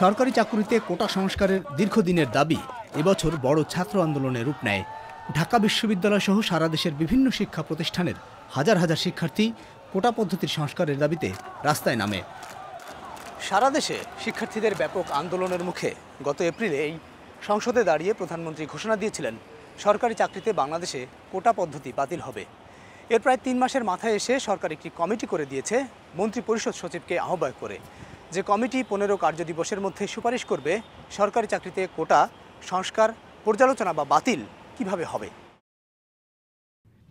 সরকারি চাকুরিতে কোটা সংস্কারের দীর্ঘদিনের দাবি এবছর বড় ছাত্র আন্দোলনের রূপ নেয় ঢাকা বিশ্ববিদ্যালয় সহ সারা দেশের বিভিন্ন শিক্ষা প্রতিষ্ঠানের হাজার হাজার শিক্ষার্থী কোটা পদ্ধতির সংস্কারের দাবিতে রাস্তায় নামে সারা দেশে শিক্ষার্থীদের ব্যাপক আন্দোলনের মুখে গত এপ্রিলে এই সংসদে দাঁড়িয়ে প্রধানমন্ত্রী ঘোষণা দিয়েছিলেন সরকারি চাকরিতে বাংলাদেশে কোটা পদ্ধতি বাতিল হবে এর প্রায় তিন মাসের মাথায় এসে সরকার একটি কমিটি করে দিয়েছে মন্ত্রী পরিষদ সচিবকে আহ্বায়ক করে যে কমিটি পনেরো কার্যদিবসের মধ্যে সুপারিশ করবে সরকারি চাকরিতে কোটা সংস্কার পর্যালোচনা বা বাতিল কিভাবে হবে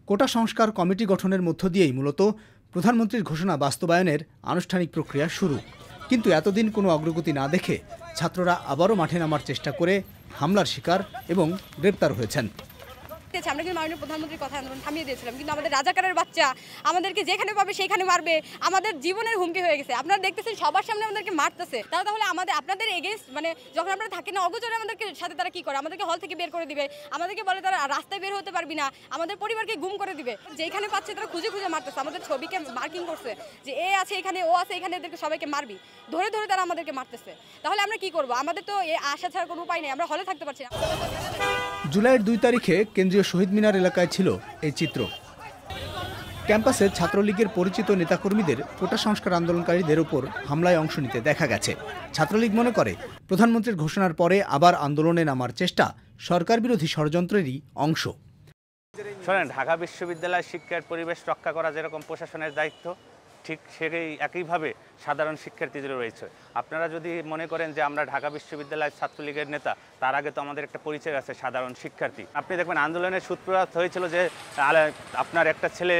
কোটা সংস্কার কমিটি গঠনের মধ্য দিয়েই মূলত প্রধানমন্ত্রীর ঘোষণা বাস্তবায়নের আনুষ্ঠানিক প্রক্রিয়া শুরু কিন্তু এতদিন কোনো অগ্রগতি না দেখে ছাত্ররা আবারও মাঠে নামার চেষ্টা করে হামলার শিকার এবং গ্রেপ্তার হয়েছেন দিয়েছে আমরা কিন্তু মাননীয় প্রধানমন্ত্রীর কথা আন্দোলন থামিয়ে দিয়েছিলাম কিন্তু আমাদের রাজাকারের বাচ্চা আমাদেরকে যেখানে পাবে সেখানে মারবে আমাদের জীবনের হুমকি হয়ে গেছে আপনারা দেখতেছেন সবার সামনে আমাদেরকে মারতেছে তারা তাহলে আমাদের আপনাদের এগেস্ট মানে যখন আপনারা থাকেন না অগোচরে আমাদেরকে সাথে তারা কি করে আমাদেরকে হল থেকে বের করে দিবে আমাদেরকে বলে তারা রাস্তায় বের হতে পারবি না আমাদের পরিবারকে গুম করে দিবে যেখানে পাচ্ছে তারা খুঁজে খুঁজে মারতেছে আমাদের ছবিকে মার্কিং করছে যে এ আছে এখানে ও আছে এখানে এদেরকে সবাইকে মারবি ধরে ধরে তারা আমাদেরকে মারতেছে তাহলে আমরা কি করব আমাদের তো এ আশা ছাড়ার কোনো উপায় নেই আমরা হলে থাকতে পারছি না জুলাইয়ের দুই তারিখে কেন্দ্রীয় শহীদ মিনার এলাকায় ছিল এই চিত্র ক্যাম্পাসে ছাত্রলীগের পরিচিত নেতাকর্মীদের কোটা সংস্কার আন্দোলনকারীদের ওপর হামলায় অংশ নিতে দেখা গেছে ছাত্রলীগ মনে করে প্রধানমন্ত্রীর ঘোষণার পরে আবার আন্দোলনে নামার চেষ্টা সরকার বিরোধী ষড়যন্ত্রেরই অংশ শোনেন ঢাকা বিশ্ববিদ্যালয় শিক্ষার পরিবেশ রক্ষা করা যেরকম প্রশাসনের দায়িত্ব ঠিক সেই একইভাবে সাধারণ শিক্ষার্থীদের রয়েছে আপনারা যদি মনে করেন যে আমরা ঢাকা বিশ্ববিদ্যালয়ের ছাত্রলীগের নেতা তার আগে তো আমাদের একটা পরিচয় আছে সাধারণ শিক্ষার্থী আপনি দেখবেন আন্দোলনের সূত্রপাত হয়েছিল যে আপনার একটা ছেলে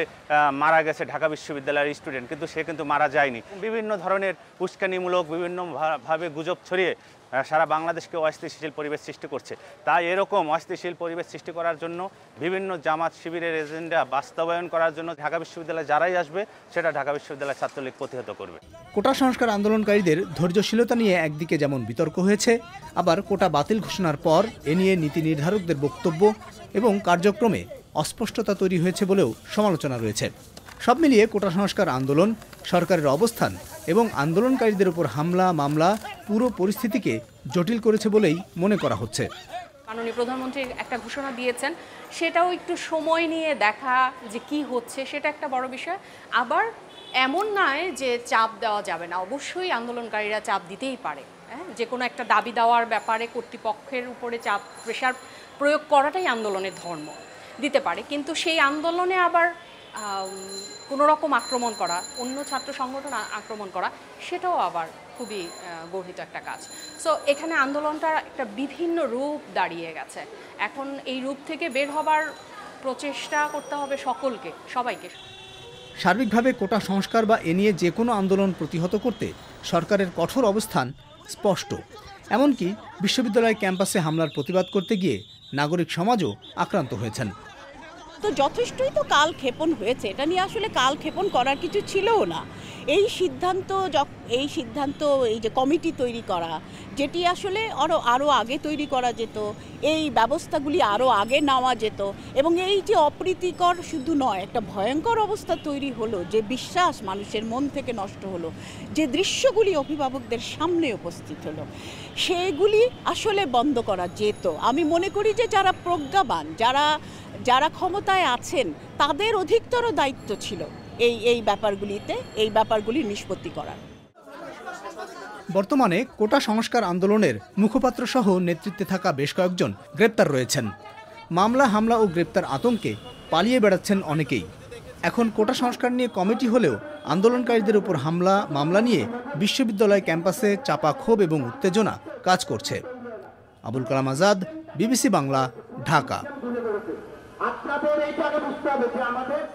মারা গেছে ঢাকা বিশ্ববিদ্যালয়ের স্টুডেন্ট কিন্তু সে কিন্তু মারা যায়নি বিভিন্ন ধরনের উস্কানিমূলক বিভিন্নভাবে গুজব ছড়িয়ে সারা বাংলাদেশকে অস্থিতিশীল পরিবেশ সৃষ্টি করছে তাই এরকম অস্থিতিশীল পরিবেশ সৃষ্টি করার জন্য বিভিন্ন জামাত শিবিরের এজেন্ডা বাস্তবায়ন করার জন্য ঢাকা বিশ্ববিদ্যালয়ে যারাই আসবে সেটা ঢাকা বিশ্ববিদ্যালয় ছাত্রলীগ প্রতিহত করবে কোটা সংস্কার আন্দোলনকারীদের ধৈর্যশীলতা নিয়ে একদিকে যেমন বিতর্ক হয়েছে আবার কোটা বাতিল ঘোষণার পর এ নিয়ে নীতি নির্ধারকদের বক্তব্য এবং কার্যক্রমে অস্পষ্টতা তৈরি হয়েছে বলেও সমালোচনা রয়েছে সব মিলিয়ে কোটা সংস্কার আন্দোলন সরকারের অবস্থান এবং আন্দোলনকারীদের উপর হামলা মামলা পুরো পরিস্থিতিকে জটিল করেছে বলেই মনে করা হচ্ছে মাননীয় প্রধানমন্ত্রী একটা ঘোষণা দিয়েছেন সেটাও একটু সময় নিয়ে দেখা যে কি হচ্ছে সেটা একটা বড় বিষয় আবার এমন নয় যে চাপ দেওয়া যাবে না অবশ্যই আন্দোলনকারীরা চাপ দিতেই পারে হ্যাঁ যে কোনো একটা দাবি দেওয়ার ব্যাপারে কর্তৃপক্ষের উপরে চাপ প্রেশার প্রয়োগ করাটাই আন্দোলনের ধর্ম দিতে পারে কিন্তু সেই আন্দোলনে আবার কোনো রকম আক্রমণ করা অন্য ছাত্র সংগঠন আক্রমণ করা সেটাও আবার খুবই গর্হিত একটা কাজ সো এখানে আন্দোলনটার একটা বিভিন্ন রূপ দাঁড়িয়ে গেছে এখন এই রূপ থেকে বের হবার প্রচেষ্টা করতে হবে সকলকে সবাইকে সার্বিকভাবে কোটা সংস্কার বা এ নিয়ে যে কোনো আন্দোলন প্রতিহত করতে সরকারের কঠোর অবস্থান স্পষ্ট এমনকি বিশ্ববিদ্যালয় ক্যাম্পাসে হামলার প্রতিবাদ করতে গিয়ে নাগরিক সমাজও আক্রান্ত হয়েছেন তো যথেষ্টই তো কাল ক্ষেপণ হয়েছে এটা নিয়ে আসলে কাল ক্ষেপণ করার কিছু ছিলও না এই সিদ্ধান্ত এই সিদ্ধান্ত এই যে কমিটি তৈরি করা যেটি আসলে আরও আরও আগে তৈরি করা যেত এই ব্যবস্থাগুলি আরও আগে নেওয়া যেত এবং এই যে অপ্রীতিকর শুধু নয় একটা ভয়ঙ্কর অবস্থা তৈরি হলো যে বিশ্বাস মানুষের মন থেকে নষ্ট হলো যে দৃশ্যগুলি অভিভাবকদের সামনে উপস্থিত হলো সেগুলি আসলে বন্ধ করা যেত আমি মনে করি যে যারা প্রজ্ঞাবান যারা যারা ক্ষমতায় আছেন তাদের অধিকতর দায়িত্ব ছিল এই এই ব্যাপারগুলিতে এই ব্যাপারগুলি নিষ্পত্তি করার বর্তমানে কোটা সংস্কার আন্দোলনের মুখপাত্র সহ নেতৃত্বে থাকা বেশ কয়েকজন গ্রেপ্তার রয়েছেন মামলা হামলা ও গ্রেপ্তার আতঙ্কে পালিয়ে বেড়াচ্ছেন অনেকেই এখন কোটা সংস্কার নিয়ে কমিটি হলেও আন্দোলনকারীদের উপর হামলা মামলা নিয়ে বিশ্ববিদ্যালয় ক্যাম্পাসে চাপা ক্ষোভ এবং উত্তেজনা কাজ করছে আবুল কালাম আজাদ বিবিসি বাংলা ঢাকা আপনাদের এইটাকে বুঝতে হবে যে আমাদের